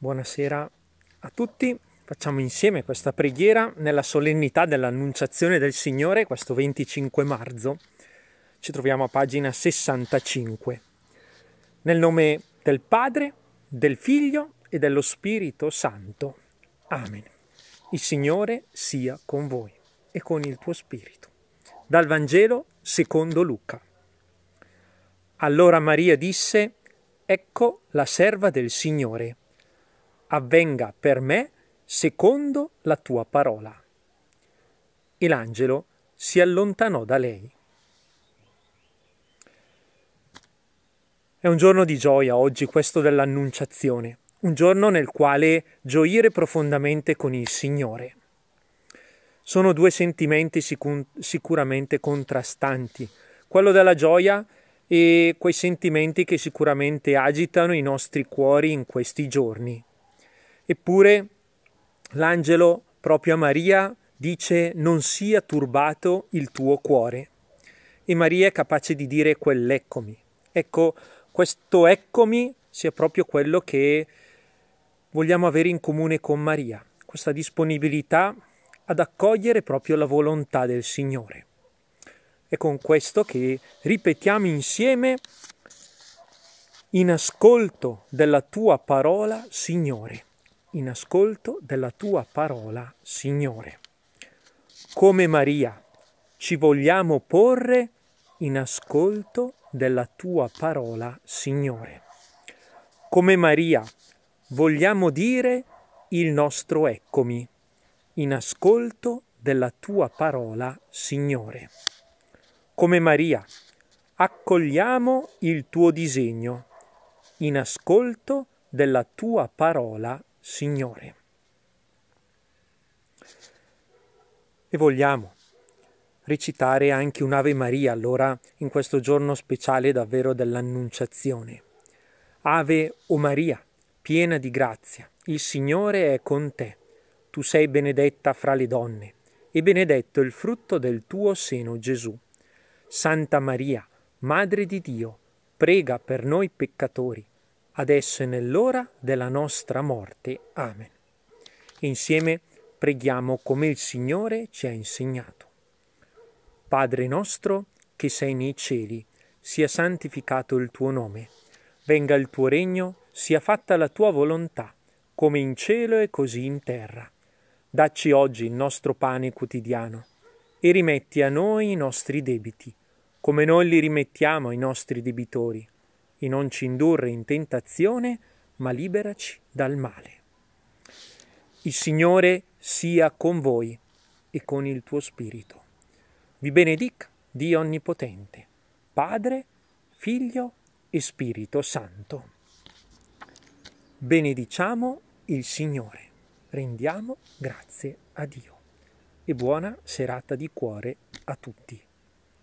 Buonasera a tutti, facciamo insieme questa preghiera nella solennità dell'annunciazione del Signore questo 25 marzo. Ci troviamo a pagina 65. Nel nome del Padre, del Figlio e dello Spirito Santo. Amen. Il Signore sia con voi e con il tuo Spirito. Dal Vangelo secondo Luca. Allora Maria disse, Ecco la serva del Signore avvenga per me secondo la tua parola. E l'angelo si allontanò da lei. È un giorno di gioia oggi questo dell'Annunciazione, un giorno nel quale gioire profondamente con il Signore. Sono due sentimenti sicur- sicuramente contrastanti, quello della gioia e quei sentimenti che sicuramente agitano i nostri cuori in questi giorni. Eppure l'angelo proprio a Maria dice non sia turbato il tuo cuore. E Maria è capace di dire quell'eccomi. Ecco, questo eccomi sia proprio quello che vogliamo avere in comune con Maria, questa disponibilità ad accogliere proprio la volontà del Signore. È con questo che ripetiamo insieme in ascolto della tua parola, Signore in ascolto della tua parola, Signore. Come Maria, ci vogliamo porre in ascolto della tua parola, Signore. Come Maria, vogliamo dire il nostro eccomi, in ascolto della tua parola, Signore. Come Maria, accogliamo il tuo disegno, in ascolto della tua parola, Signore. E vogliamo recitare anche un'Ave Maria, allora, in questo giorno speciale davvero dell'Annunciazione. Ave o Maria, piena di grazia, il Signore è con te. Tu sei benedetta fra le donne, e benedetto il frutto del tuo seno, Gesù. Santa Maria, Madre di Dio, prega per noi peccatori adesso e nell'ora della nostra morte. Amen. Insieme preghiamo come il Signore ci ha insegnato. Padre nostro, che sei nei cieli, sia santificato il tuo nome. Venga il tuo regno, sia fatta la tua volontà, come in cielo e così in terra. Dacci oggi il nostro pane quotidiano e rimetti a noi i nostri debiti, come noi li rimettiamo ai nostri debitori e non ci indurre in tentazione, ma liberaci dal male. Il Signore sia con voi e con il tuo spirito. Vi benedica Dio Onnipotente, Padre, Figlio e Spirito Santo. Benediciamo il Signore, rendiamo grazie a Dio e buona serata di cuore a tutti.